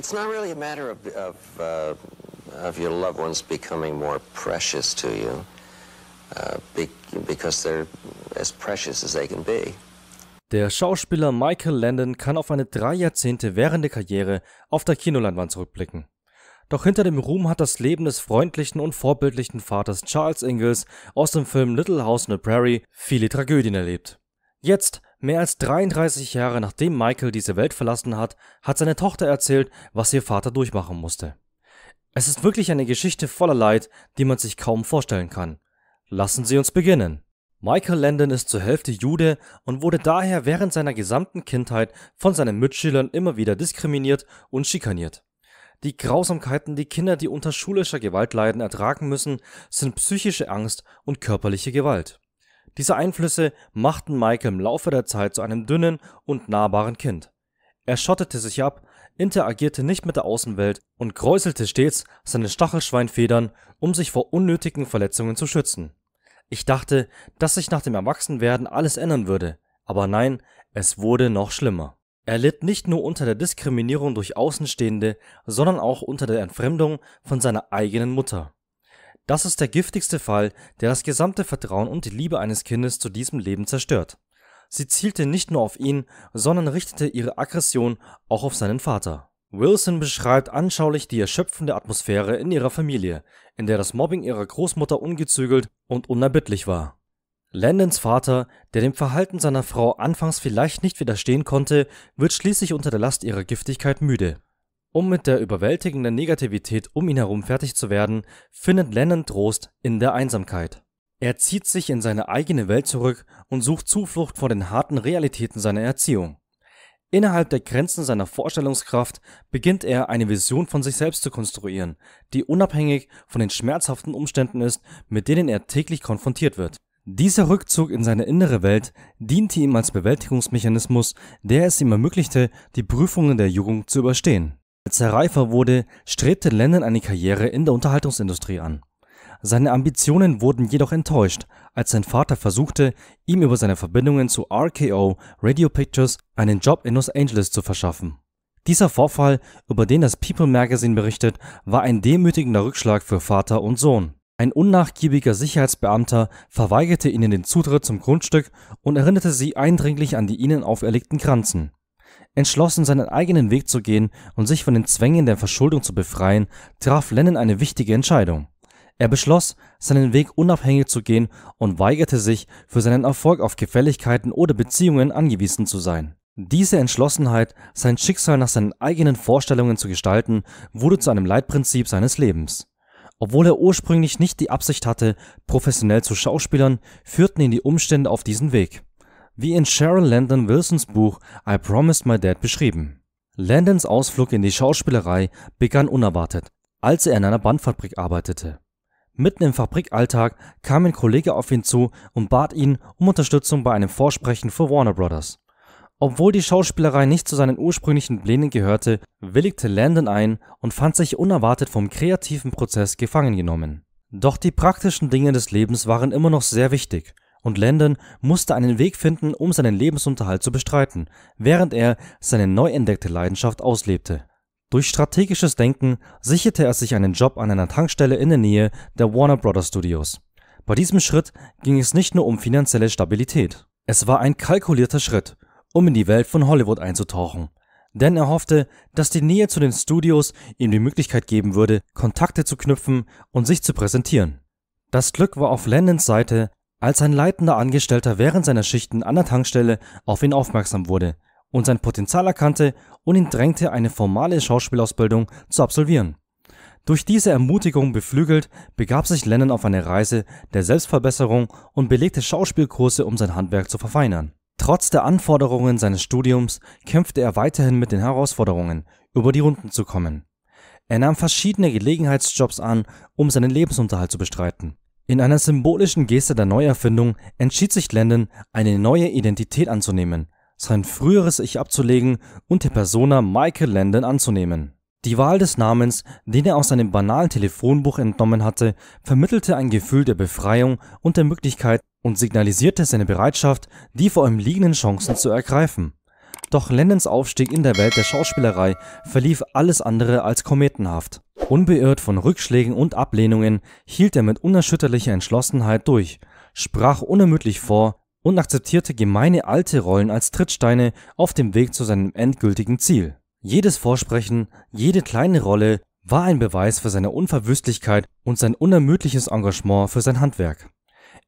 It's not really a matter of, of, uh, of your loved ones becoming more precious to you, uh, be because they're as precious as they can be. Der Schauspieler Michael Landon kann auf eine drei Jahrzehnte währende Karriere auf der Kinoleinwand zurückblicken. Doch hinter dem Ruhm hat das Leben des freundlichen und vorbildlichen Vaters Charles Ingalls aus dem Film Little House on the Prairie viele Tragödien erlebt. Jetzt Mehr als 33 Jahre nachdem Michael diese Welt verlassen hat, hat seine Tochter erzählt, was ihr Vater durchmachen musste. Es ist wirklich eine Geschichte voller Leid, die man sich kaum vorstellen kann. Lassen Sie uns beginnen. Michael Landon ist zur Hälfte Jude und wurde daher während seiner gesamten Kindheit von seinen Mitschülern immer wieder diskriminiert und schikaniert. Die Grausamkeiten, die Kinder, die unter schulischer Gewalt leiden, ertragen müssen, sind psychische Angst und körperliche Gewalt. Diese Einflüsse machten Michael im Laufe der Zeit zu einem dünnen und nahbaren Kind. Er schottete sich ab, interagierte nicht mit der Außenwelt und kräuselte stets seine Stachelschweinfedern, um sich vor unnötigen Verletzungen zu schützen. Ich dachte, dass sich nach dem Erwachsenwerden alles ändern würde, aber nein, es wurde noch schlimmer. Er litt nicht nur unter der Diskriminierung durch Außenstehende, sondern auch unter der Entfremdung von seiner eigenen Mutter. Das ist der giftigste Fall, der das gesamte Vertrauen und die Liebe eines Kindes zu diesem Leben zerstört. Sie zielte nicht nur auf ihn, sondern richtete ihre Aggression auch auf seinen Vater. Wilson beschreibt anschaulich die erschöpfende Atmosphäre in ihrer Familie, in der das Mobbing ihrer Großmutter ungezügelt und unerbittlich war. Landons Vater, der dem Verhalten seiner Frau anfangs vielleicht nicht widerstehen konnte, wird schließlich unter der Last ihrer Giftigkeit müde. Um mit der überwältigenden Negativität um ihn herum fertig zu werden, findet Lennon Trost in der Einsamkeit. Er zieht sich in seine eigene Welt zurück und sucht Zuflucht vor den harten Realitäten seiner Erziehung. Innerhalb der Grenzen seiner Vorstellungskraft beginnt er eine Vision von sich selbst zu konstruieren, die unabhängig von den schmerzhaften Umständen ist, mit denen er täglich konfrontiert wird. Dieser Rückzug in seine innere Welt diente ihm als Bewältigungsmechanismus, der es ihm ermöglichte, die Prüfungen der Jugend zu überstehen. Als er reifer wurde, strebte Lennon eine Karriere in der Unterhaltungsindustrie an. Seine Ambitionen wurden jedoch enttäuscht, als sein Vater versuchte, ihm über seine Verbindungen zu RKO Radio Pictures einen Job in Los Angeles zu verschaffen. Dieser Vorfall, über den das People Magazine berichtet, war ein demütigender Rückschlag für Vater und Sohn. Ein unnachgiebiger Sicherheitsbeamter verweigerte ihnen den Zutritt zum Grundstück und erinnerte sie eindringlich an die ihnen auferlegten Kranzen. Entschlossen, seinen eigenen Weg zu gehen und sich von den Zwängen der Verschuldung zu befreien, traf Lennon eine wichtige Entscheidung. Er beschloss, seinen Weg unabhängig zu gehen und weigerte sich, für seinen Erfolg auf Gefälligkeiten oder Beziehungen angewiesen zu sein. Diese Entschlossenheit, sein Schicksal nach seinen eigenen Vorstellungen zu gestalten, wurde zu einem Leitprinzip seines Lebens. Obwohl er ursprünglich nicht die Absicht hatte, professionell zu schauspielern, führten ihn die Umstände auf diesen Weg wie in Sharon Landon Wilsons Buch I Promised My Dad beschrieben. Landons Ausflug in die Schauspielerei begann unerwartet, als er in einer Bandfabrik arbeitete. Mitten im Fabrikalltag kam ein Kollege auf ihn zu und bat ihn um Unterstützung bei einem Vorsprechen für Warner Brothers. Obwohl die Schauspielerei nicht zu seinen ursprünglichen Plänen gehörte, willigte Landon ein und fand sich unerwartet vom kreativen Prozess gefangen genommen. Doch die praktischen Dinge des Lebens waren immer noch sehr wichtig und Landon musste einen Weg finden, um seinen Lebensunterhalt zu bestreiten, während er seine neu entdeckte Leidenschaft auslebte. Durch strategisches Denken sicherte er sich einen Job an einer Tankstelle in der Nähe der Warner Brothers Studios. Bei diesem Schritt ging es nicht nur um finanzielle Stabilität. Es war ein kalkulierter Schritt, um in die Welt von Hollywood einzutauchen. Denn er hoffte, dass die Nähe zu den Studios ihm die Möglichkeit geben würde, Kontakte zu knüpfen und sich zu präsentieren. Das Glück war auf Landons Seite, als ein leitender Angestellter während seiner Schichten an der Tankstelle auf ihn aufmerksam wurde und sein Potenzial erkannte und ihn drängte, eine formale Schauspielausbildung zu absolvieren. Durch diese Ermutigung beflügelt, begab sich Lennon auf eine Reise der Selbstverbesserung und belegte Schauspielkurse, um sein Handwerk zu verfeinern. Trotz der Anforderungen seines Studiums kämpfte er weiterhin mit den Herausforderungen, über die Runden zu kommen. Er nahm verschiedene Gelegenheitsjobs an, um seinen Lebensunterhalt zu bestreiten. In einer symbolischen Geste der Neuerfindung entschied sich Landon, eine neue Identität anzunehmen, sein früheres Ich abzulegen und die Persona Michael Landon anzunehmen. Die Wahl des Namens, den er aus seinem banalen Telefonbuch entnommen hatte, vermittelte ein Gefühl der Befreiung und der Möglichkeit und signalisierte seine Bereitschaft, die vor ihm liegenden Chancen zu ergreifen. Doch Lennons Aufstieg in der Welt der Schauspielerei verlief alles andere als kometenhaft. Unbeirrt von Rückschlägen und Ablehnungen hielt er mit unerschütterlicher Entschlossenheit durch, sprach unermüdlich vor und akzeptierte gemeine alte Rollen als Trittsteine auf dem Weg zu seinem endgültigen Ziel. Jedes Vorsprechen, jede kleine Rolle war ein Beweis für seine Unverwüstlichkeit und sein unermüdliches Engagement für sein Handwerk.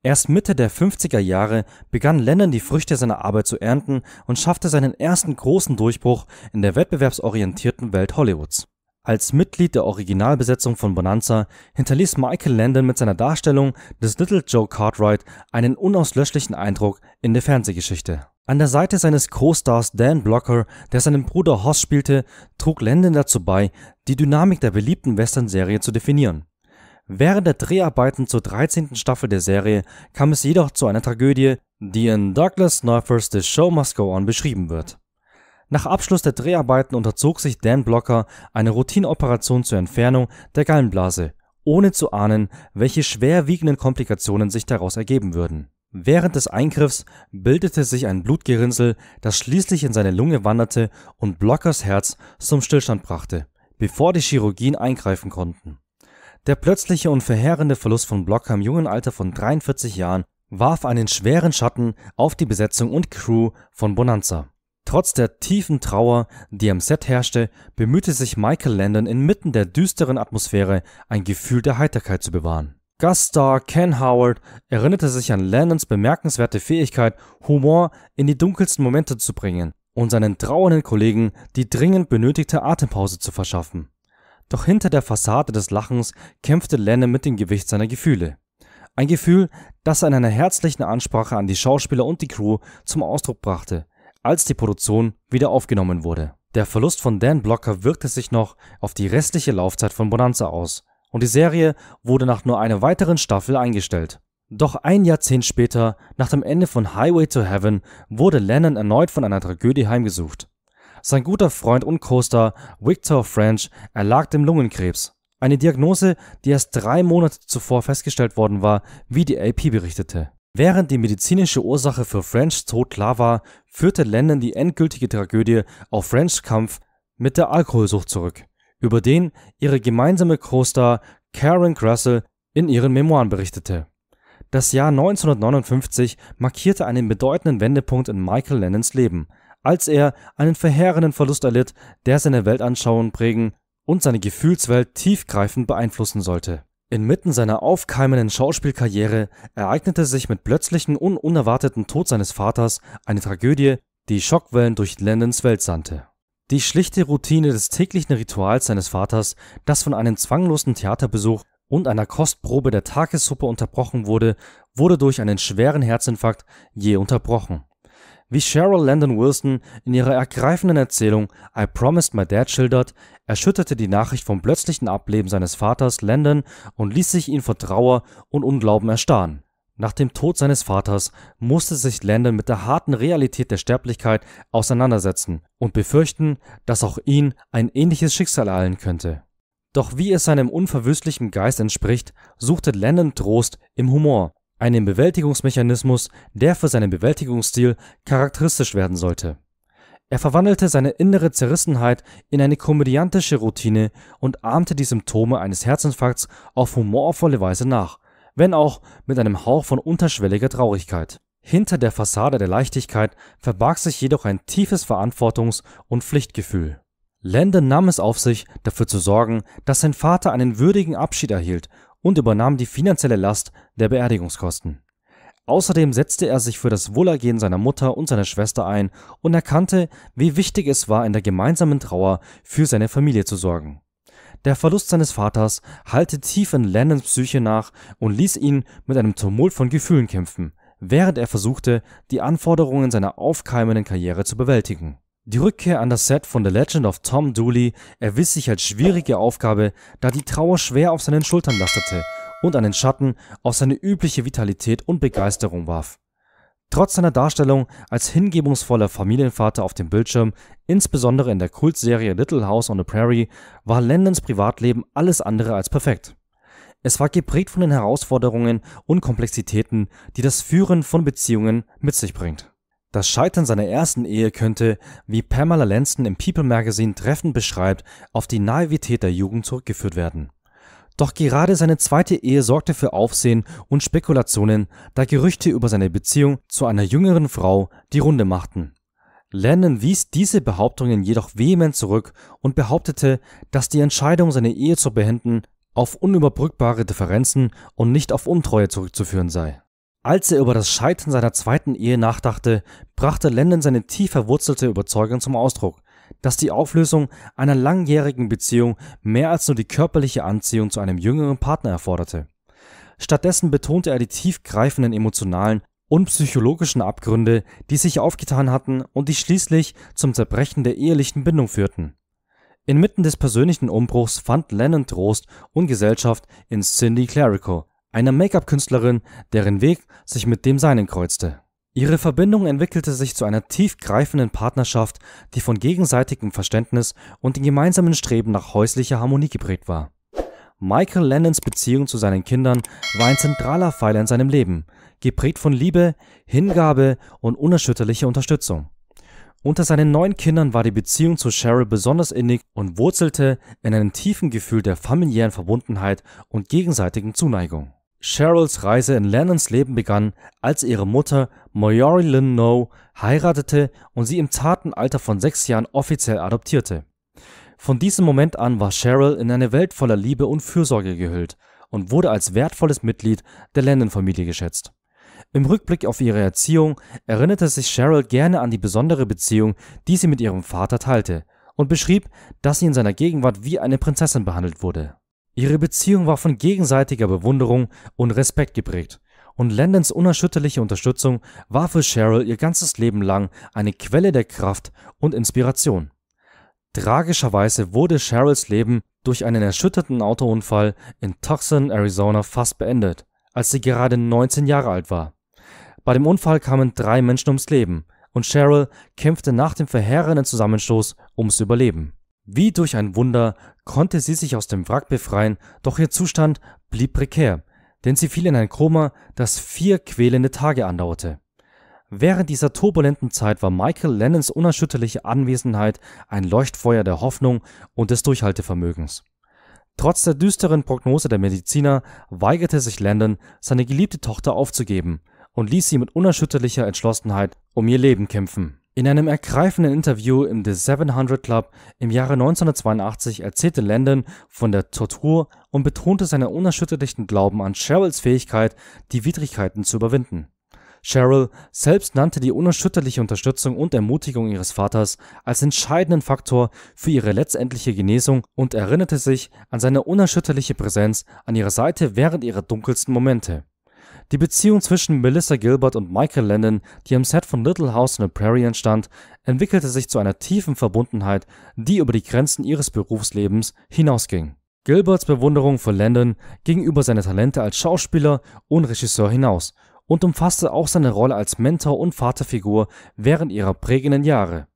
Erst Mitte der 50er Jahre begann Lennon die Früchte seiner Arbeit zu ernten und schaffte seinen ersten großen Durchbruch in der wettbewerbsorientierten Welt Hollywoods. Als Mitglied der Originalbesetzung von Bonanza hinterließ Michael Landon mit seiner Darstellung des Little Joe Cartwright einen unauslöschlichen Eindruck in der Fernsehgeschichte. An der Seite seines Co-Stars Dan Blocker, der seinen Bruder Hoss spielte, trug Landon dazu bei, die Dynamik der beliebten Western-Serie zu definieren. Während der Dreharbeiten zur 13. Staffel der Serie kam es jedoch zu einer Tragödie, die in Douglas Snipers The Show Must Go On beschrieben wird nach Abschluss der Dreharbeiten unterzog sich Dan Blocker eine Routinoperation zur Entfernung der Gallenblase, ohne zu ahnen, welche schwerwiegenden Komplikationen sich daraus ergeben würden. Während des Eingriffs bildete sich ein Blutgerinnsel, das schließlich in seine Lunge wanderte und Blockers Herz zum Stillstand brachte, bevor die Chirurgien eingreifen konnten. Der plötzliche und verheerende Verlust von Blocker im jungen Alter von 43 Jahren warf einen schweren Schatten auf die Besetzung und Crew von Bonanza. Trotz der tiefen Trauer, die am Set herrschte, bemühte sich Michael Landon inmitten der düsteren Atmosphäre ein Gefühl der Heiterkeit zu bewahren. Gaststar Ken Howard erinnerte sich an Landons bemerkenswerte Fähigkeit, Humor in die dunkelsten Momente zu bringen und seinen trauernden Kollegen die dringend benötigte Atempause zu verschaffen. Doch hinter der Fassade des Lachens kämpfte Lennon mit dem Gewicht seiner Gefühle. Ein Gefühl, das er in einer herzlichen Ansprache an die Schauspieler und die Crew zum Ausdruck brachte als die Produktion wieder aufgenommen wurde. Der Verlust von Dan Blocker wirkte sich noch auf die restliche Laufzeit von Bonanza aus und die Serie wurde nach nur einer weiteren Staffel eingestellt. Doch ein Jahrzehnt später, nach dem Ende von Highway to Heaven, wurde Lennon erneut von einer Tragödie heimgesucht. Sein guter Freund und Co-Star Victor French erlag dem Lungenkrebs, eine Diagnose, die erst drei Monate zuvor festgestellt worden war, wie die AP berichtete. Während die medizinische Ursache für French Tod klar war, führte Lennon die endgültige Tragödie auf French Kampf mit der Alkoholsucht zurück, über den ihre gemeinsame Co-Star Karen Russell in ihren Memoiren berichtete. Das Jahr 1959 markierte einen bedeutenden Wendepunkt in Michael Lennons Leben, als er einen verheerenden Verlust erlitt, der seine Weltanschauung prägen und seine Gefühlswelt tiefgreifend beeinflussen sollte Inmitten seiner aufkeimenden Schauspielkarriere ereignete sich mit plötzlichem und unerwarteten Tod seines Vaters eine Tragödie, die Schockwellen durch Lennons Welt sandte. Die schlichte Routine des täglichen Rituals seines Vaters, das von einem zwanglosen Theaterbesuch und einer Kostprobe der Tagessuppe unterbrochen wurde, wurde durch einen schweren Herzinfarkt je unterbrochen. Wie Cheryl Landon Wilson in ihrer ergreifenden Erzählung I Promised My Dad schildert, erschütterte die Nachricht vom plötzlichen Ableben seines Vaters Landon und ließ sich ihn vor Trauer und Unglauben erstarren. Nach dem Tod seines Vaters musste sich Landon mit der harten Realität der Sterblichkeit auseinandersetzen und befürchten, dass auch ihn ein ähnliches Schicksal ereilen könnte. Doch wie es seinem unverwüstlichen Geist entspricht, suchte Landon Trost im Humor einen Bewältigungsmechanismus, der für seinen Bewältigungsstil charakteristisch werden sollte. Er verwandelte seine innere Zerrissenheit in eine komödiantische Routine und ahmte die Symptome eines Herzinfarkts auf humorvolle Weise nach, wenn auch mit einem Hauch von unterschwelliger Traurigkeit. Hinter der Fassade der Leichtigkeit verbarg sich jedoch ein tiefes Verantwortungs- und Pflichtgefühl. Landon nahm es auf sich, dafür zu sorgen, dass sein Vater einen würdigen Abschied erhielt und übernahm die finanzielle Last der Beerdigungskosten. Außerdem setzte er sich für das Wohlergehen seiner Mutter und seiner Schwester ein und erkannte, wie wichtig es war, in der gemeinsamen Trauer für seine Familie zu sorgen. Der Verlust seines Vaters hallte tief in Lennons Psyche nach und ließ ihn mit einem Tumult von Gefühlen kämpfen, während er versuchte, die Anforderungen seiner aufkeimenden Karriere zu bewältigen. Die Rückkehr an das Set von The Legend of Tom Dooley erwies sich als schwierige Aufgabe, da die Trauer schwer auf seinen Schultern lastete und einen Schatten auf seine übliche Vitalität und Begeisterung warf. Trotz seiner Darstellung als hingebungsvoller Familienvater auf dem Bildschirm, insbesondere in der Kultserie Little House on the Prairie, war Landons Privatleben alles andere als perfekt. Es war geprägt von den Herausforderungen und Komplexitäten, die das Führen von Beziehungen mit sich bringt. Das Scheitern seiner ersten Ehe könnte, wie Pamela Lanston im People Magazine treffend beschreibt, auf die Naivität der Jugend zurückgeführt werden. Doch gerade seine zweite Ehe sorgte für Aufsehen und Spekulationen, da Gerüchte über seine Beziehung zu einer jüngeren Frau die Runde machten. Lennon wies diese Behauptungen jedoch vehement zurück und behauptete, dass die Entscheidung, seine Ehe zu beenden, auf unüberbrückbare Differenzen und nicht auf Untreue zurückzuführen sei. Als er über das Scheitern seiner zweiten Ehe nachdachte, brachte Lennon seine tief verwurzelte Überzeugung zum Ausdruck, dass die Auflösung einer langjährigen Beziehung mehr als nur die körperliche Anziehung zu einem jüngeren Partner erforderte. Stattdessen betonte er die tiefgreifenden emotionalen und psychologischen Abgründe, die sich aufgetan hatten und die schließlich zum Zerbrechen der ehelichen Bindung führten. Inmitten des persönlichen Umbruchs fand Lennon Trost und Gesellschaft in Cindy Clerico, einer Make-up-Künstlerin, deren Weg sich mit dem seinen kreuzte. Ihre Verbindung entwickelte sich zu einer tiefgreifenden Partnerschaft, die von gegenseitigem Verständnis und dem gemeinsamen Streben nach häuslicher Harmonie geprägt war. Michael Lennons Beziehung zu seinen Kindern war ein zentraler Pfeiler in seinem Leben, geprägt von Liebe, Hingabe und unerschütterlicher Unterstützung. Unter seinen neun Kindern war die Beziehung zu Cheryl besonders innig und wurzelte in einem tiefen Gefühl der familiären Verbundenheit und gegenseitigen Zuneigung. Cheryls Reise in Lennons Leben begann, als ihre Mutter Moriori Lynn No heiratete und sie im zarten Alter von sechs Jahren offiziell adoptierte. Von diesem Moment an war Cheryl in eine Welt voller Liebe und Fürsorge gehüllt und wurde als wertvolles Mitglied der Lennon-Familie geschätzt. Im Rückblick auf ihre Erziehung erinnerte sich Cheryl gerne an die besondere Beziehung, die sie mit ihrem Vater teilte, und beschrieb, dass sie in seiner Gegenwart wie eine Prinzessin behandelt wurde. Ihre Beziehung war von gegenseitiger Bewunderung und Respekt geprägt, und Landons unerschütterliche Unterstützung war für Cheryl ihr ganzes Leben lang eine Quelle der Kraft und Inspiration. Tragischerweise wurde Cheryls Leben durch einen erschütterten Autounfall in Tucson, Arizona fast beendet, als sie gerade 19 Jahre alt war. Bei dem Unfall kamen drei Menschen ums Leben und Cheryl kämpfte nach dem verheerenden Zusammenstoß ums Überleben. Wie durch ein Wunder konnte sie sich aus dem Wrack befreien, doch ihr Zustand blieb prekär, denn sie fiel in ein Koma, das vier quälende Tage andauerte. Während dieser turbulenten Zeit war Michael Lennons unerschütterliche Anwesenheit ein Leuchtfeuer der Hoffnung und des Durchhaltevermögens. Trotz der düsteren Prognose der Mediziner weigerte sich Landon, seine geliebte Tochter aufzugeben und ließ sie mit unerschütterlicher Entschlossenheit um ihr Leben kämpfen. In einem ergreifenden Interview im The 700 Club im Jahre 1982 erzählte Landon von der Tortur und betonte seinen unerschütterlichen Glauben an Cheryls Fähigkeit, die Widrigkeiten zu überwinden. Cheryl selbst nannte die unerschütterliche Unterstützung und Ermutigung ihres Vaters als entscheidenden Faktor für ihre letztendliche Genesung und erinnerte sich an seine unerschütterliche Präsenz an ihrer Seite während ihrer dunkelsten Momente. Die Beziehung zwischen Melissa Gilbert und Michael Landon, die am Set von Little House on the Prairie entstand, entwickelte sich zu einer tiefen Verbundenheit, die über die Grenzen ihres Berufslebens hinausging. Gilberts Bewunderung für Landon ging über seine Talente als Schauspieler und Regisseur hinaus und umfasste auch seine Rolle als Mentor und Vaterfigur während ihrer prägenden Jahre.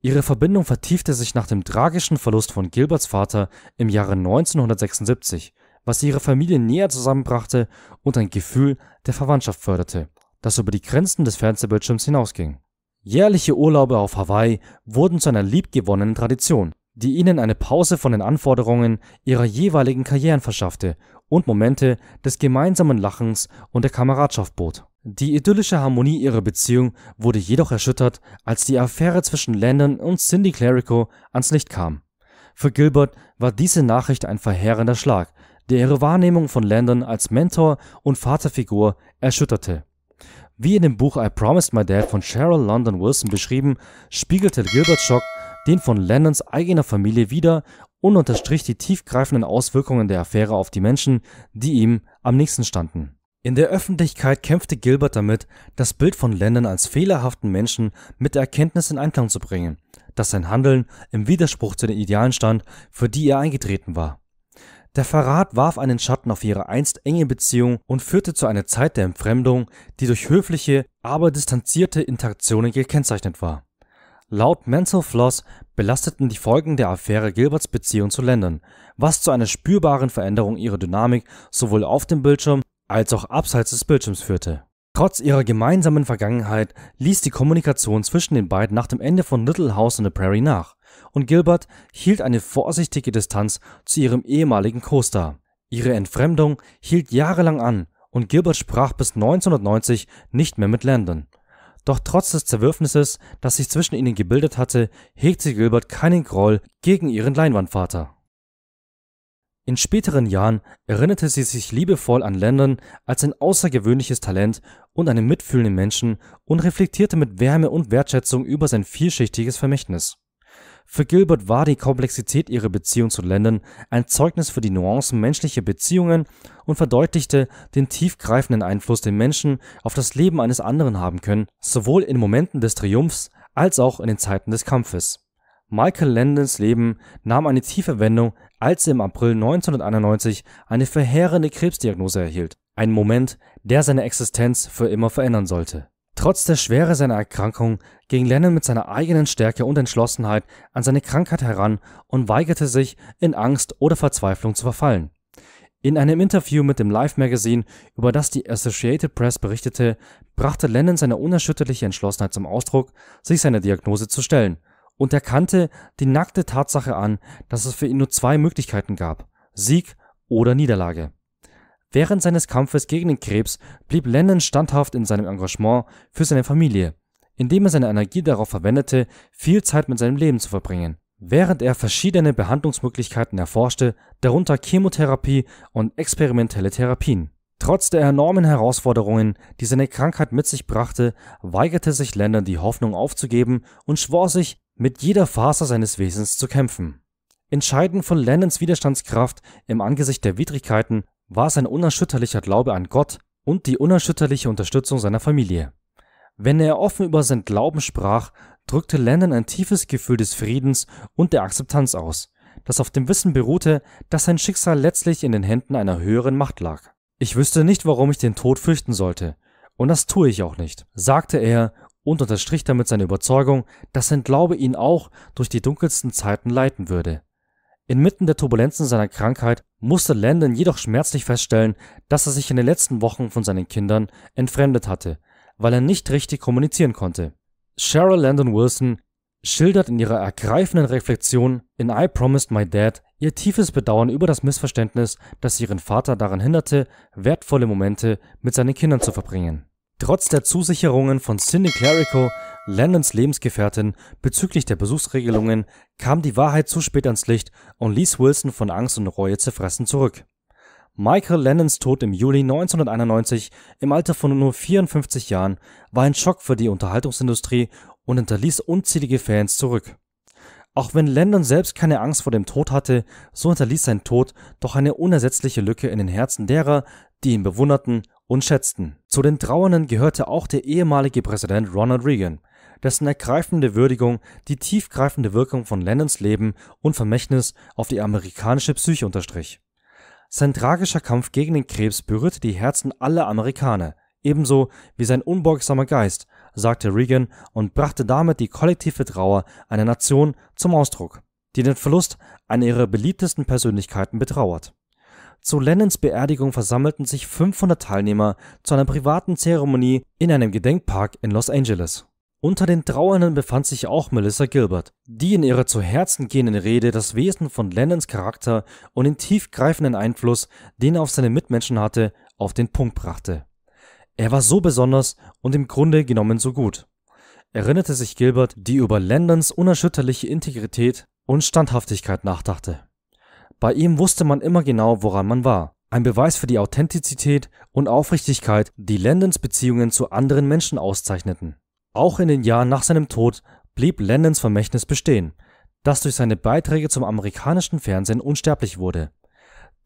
Ihre Verbindung vertiefte sich nach dem tragischen Verlust von Gilberts Vater im Jahre 1976 was ihre Familie näher zusammenbrachte und ein Gefühl der Verwandtschaft förderte, das über die Grenzen des Fernsehbildschirms hinausging. Jährliche Urlaube auf Hawaii wurden zu einer liebgewonnenen Tradition, die ihnen eine Pause von den Anforderungen ihrer jeweiligen Karrieren verschaffte und Momente des gemeinsamen Lachens und der Kameradschaft bot. Die idyllische Harmonie ihrer Beziehung wurde jedoch erschüttert, als die Affäre zwischen Landon und Cindy Clerico ans Licht kam. Für Gilbert war diese Nachricht ein verheerender Schlag, der ihre Wahrnehmung von Landon als Mentor und Vaterfigur erschütterte. Wie in dem Buch I Promised My Dad von Cheryl London Wilson beschrieben, spiegelte Gilbert Schock den von Landons eigener Familie wieder und unterstrich die tiefgreifenden Auswirkungen der Affäre auf die Menschen, die ihm am nächsten standen. In der Öffentlichkeit kämpfte Gilbert damit, das Bild von Landon als fehlerhaften Menschen mit der Erkenntnis in Einklang zu bringen, dass sein Handeln im Widerspruch zu den Idealen stand, für die er eingetreten war. Der Verrat warf einen Schatten auf ihre einst enge Beziehung und führte zu einer Zeit der Entfremdung, die durch höfliche, aber distanzierte Interaktionen gekennzeichnet war. Laut Mansell Floss belasteten die Folgen der Affäre Gilberts Beziehung zu Ländern, was zu einer spürbaren Veränderung ihrer Dynamik sowohl auf dem Bildschirm als auch abseits des Bildschirms führte. Trotz ihrer gemeinsamen Vergangenheit ließ die Kommunikation zwischen den beiden nach dem Ende von Little House on the Prairie nach und Gilbert hielt eine vorsichtige Distanz zu ihrem ehemaligen Co-Star. Ihre Entfremdung hielt jahrelang an und Gilbert sprach bis 1990 nicht mehr mit Landon. Doch trotz des Zerwürfnisses, das sich zwischen ihnen gebildet hatte, hegte Gilbert keinen Groll gegen ihren Leinwandvater. In späteren Jahren erinnerte sie sich liebevoll an Landon als ein außergewöhnliches Talent und einen mitfühlenden Menschen und reflektierte mit Wärme und Wertschätzung über sein vielschichtiges Vermächtnis. Für Gilbert war die Komplexität ihrer Beziehung zu Lennon ein Zeugnis für die Nuancen menschlicher Beziehungen und verdeutlichte den tiefgreifenden Einfluss, den Menschen auf das Leben eines anderen haben können, sowohl in Momenten des Triumphs als auch in den Zeiten des Kampfes. Michael Lendons Leben nahm eine tiefe Wendung, als er im April 1991 eine verheerende Krebsdiagnose erhielt. Ein Moment, der seine Existenz für immer verändern sollte. Trotz der Schwere seiner Erkrankung ging Lennon mit seiner eigenen Stärke und Entschlossenheit an seine Krankheit heran und weigerte sich, in Angst oder Verzweiflung zu verfallen. In einem Interview mit dem Life Magazine, über das die Associated Press berichtete, brachte Lennon seine unerschütterliche Entschlossenheit zum Ausdruck, sich seiner Diagnose zu stellen, und erkannte die nackte Tatsache an, dass es für ihn nur zwei Möglichkeiten gab Sieg oder Niederlage. Während seines Kampfes gegen den Krebs blieb Lennon standhaft in seinem Engagement für seine Familie, indem er seine Energie darauf verwendete, viel Zeit mit seinem Leben zu verbringen. Während er verschiedene Behandlungsmöglichkeiten erforschte, darunter Chemotherapie und experimentelle Therapien. Trotz der enormen Herausforderungen, die seine Krankheit mit sich brachte, weigerte sich Lennon die Hoffnung aufzugeben und schwor sich, mit jeder Faser seines Wesens zu kämpfen. Entscheidend von Lennons Widerstandskraft im Angesicht der Widrigkeiten war sein unerschütterlicher Glaube an Gott und die unerschütterliche Unterstützung seiner Familie. Wenn er offen über sein Glauben sprach, drückte Lennon ein tiefes Gefühl des Friedens und der Akzeptanz aus, das auf dem Wissen beruhte, dass sein Schicksal letztlich in den Händen einer höheren Macht lag. Ich wüsste nicht, warum ich den Tod fürchten sollte, und das tue ich auch nicht, sagte er und unterstrich damit seine Überzeugung, dass sein Glaube ihn auch durch die dunkelsten Zeiten leiten würde. Inmitten der Turbulenzen seiner Krankheit musste Landon jedoch schmerzlich feststellen, dass er sich in den letzten Wochen von seinen Kindern entfremdet hatte, weil er nicht richtig kommunizieren konnte. Cheryl Landon Wilson schildert in ihrer ergreifenden Reflexion in I Promised My Dad ihr tiefes Bedauern über das Missverständnis, das ihren Vater daran hinderte, wertvolle Momente mit seinen Kindern zu verbringen. Trotz der Zusicherungen von Cindy Clerico Lennons Lebensgefährtin bezüglich der Besuchsregelungen kam die Wahrheit zu spät ans Licht und ließ Wilson von Angst und Reue zerfressen zurück. Michael Lennons Tod im Juli 1991 im Alter von nur 54 Jahren war ein Schock für die Unterhaltungsindustrie und hinterließ unzählige Fans zurück. Auch wenn Lennon selbst keine Angst vor dem Tod hatte, so hinterließ sein Tod doch eine unersetzliche Lücke in den Herzen derer, die ihn bewunderten und schätzten. Zu den Trauernden gehörte auch der ehemalige Präsident Ronald Reagan – dessen ergreifende Würdigung die tiefgreifende Wirkung von Lennons Leben und Vermächtnis auf die amerikanische Psyche unterstrich. Sein tragischer Kampf gegen den Krebs berührte die Herzen aller Amerikaner, ebenso wie sein unbeugsamer Geist, sagte Reagan und brachte damit die kollektive Trauer einer Nation zum Ausdruck, die den Verlust einer ihrer beliebtesten Persönlichkeiten betrauert. Zu Lennons Beerdigung versammelten sich 500 Teilnehmer zu einer privaten Zeremonie in einem Gedenkpark in Los Angeles. Unter den Trauernden befand sich auch Melissa Gilbert, die in ihrer zu Herzen gehenden Rede das Wesen von Lennons Charakter und den tiefgreifenden Einfluss, den er auf seine Mitmenschen hatte, auf den Punkt brachte. Er war so besonders und im Grunde genommen so gut. Erinnerte sich Gilbert, die über Lennons unerschütterliche Integrität und Standhaftigkeit nachdachte. Bei ihm wusste man immer genau, woran man war. Ein Beweis für die Authentizität und Aufrichtigkeit, die Landons Beziehungen zu anderen Menschen auszeichneten. Auch in den Jahren nach seinem Tod blieb Lennons Vermächtnis bestehen, das durch seine Beiträge zum amerikanischen Fernsehen unsterblich wurde.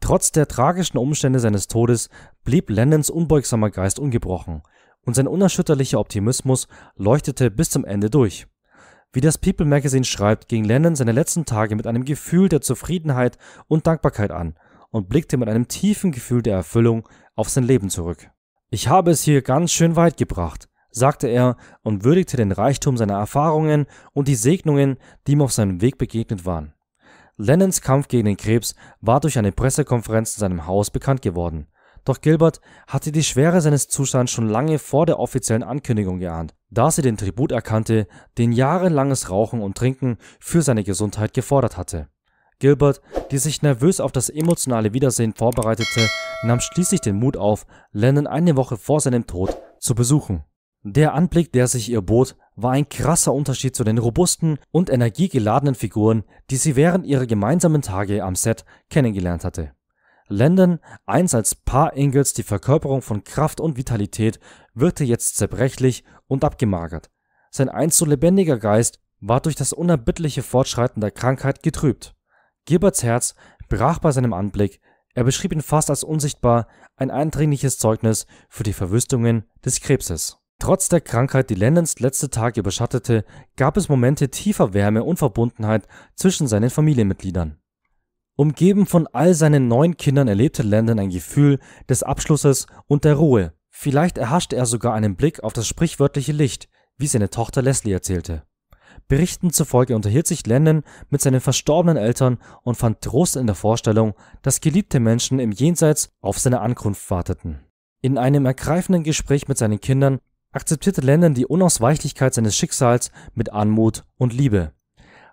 Trotz der tragischen Umstände seines Todes blieb Lennons unbeugsamer Geist ungebrochen und sein unerschütterlicher Optimismus leuchtete bis zum Ende durch. Wie das People Magazine schreibt, ging Lennon seine letzten Tage mit einem Gefühl der Zufriedenheit und Dankbarkeit an und blickte mit einem tiefen Gefühl der Erfüllung auf sein Leben zurück. Ich habe es hier ganz schön weit gebracht, sagte er und würdigte den Reichtum seiner Erfahrungen und die Segnungen, die ihm auf seinem Weg begegnet waren. Lennons Kampf gegen den Krebs war durch eine Pressekonferenz in seinem Haus bekannt geworden. Doch Gilbert hatte die Schwere seines Zustands schon lange vor der offiziellen Ankündigung geahnt, da sie den Tribut erkannte, den jahrelanges Rauchen und Trinken für seine Gesundheit gefordert hatte. Gilbert, die sich nervös auf das emotionale Wiedersehen vorbereitete, nahm schließlich den Mut auf, Lennon eine Woche vor seinem Tod zu besuchen. Der Anblick, der sich ihr bot, war ein krasser Unterschied zu den robusten und energiegeladenen Figuren, die sie während ihrer gemeinsamen Tage am Set kennengelernt hatte. Landon, einst als Paar Ingalls die Verkörperung von Kraft und Vitalität, wirkte jetzt zerbrechlich und abgemagert. Sein einst so lebendiger Geist war durch das unerbittliche Fortschreiten der Krankheit getrübt. Gilberts Herz brach bei seinem Anblick, er beschrieb ihn fast als unsichtbar, ein eindringliches Zeugnis für die Verwüstungen des Krebses. Trotz der Krankheit, die Lennons letzte Tage überschattete, gab es Momente tiefer Wärme und Verbundenheit zwischen seinen Familienmitgliedern. Umgeben von all seinen neun Kindern erlebte Landon ein Gefühl des Abschlusses und der Ruhe. Vielleicht erhaschte er sogar einen Blick auf das sprichwörtliche Licht, wie seine Tochter Leslie erzählte. Berichten zufolge unterhielt sich Landon mit seinen verstorbenen Eltern und fand Trost in der Vorstellung, dass geliebte Menschen im Jenseits auf seine Ankunft warteten. In einem ergreifenden Gespräch mit seinen Kindern akzeptierte Lennon die Unausweichlichkeit seines Schicksals mit Anmut und Liebe.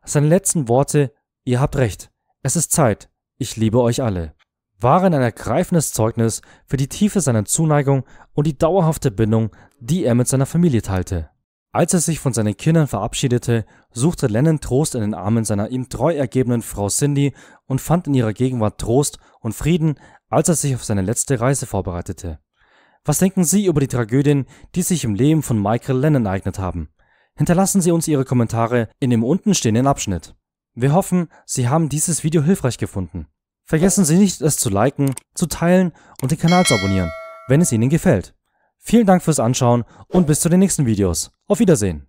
Seine letzten Worte Ihr habt recht, es ist Zeit, ich liebe euch alle waren ein ergreifendes Zeugnis für die Tiefe seiner Zuneigung und die dauerhafte Bindung, die er mit seiner Familie teilte. Als er sich von seinen Kindern verabschiedete, suchte Lennon Trost in den Armen seiner ihm treu ergebenen Frau Cindy und fand in ihrer Gegenwart Trost und Frieden, als er sich auf seine letzte Reise vorbereitete. Was denken Sie über die Tragödien, die sich im Leben von Michael Lennon ereignet haben? Hinterlassen Sie uns Ihre Kommentare in dem unten stehenden Abschnitt. Wir hoffen, Sie haben dieses Video hilfreich gefunden. Vergessen Sie nicht, es zu liken, zu teilen und den Kanal zu abonnieren, wenn es Ihnen gefällt. Vielen Dank fürs Anschauen und bis zu den nächsten Videos. Auf Wiedersehen!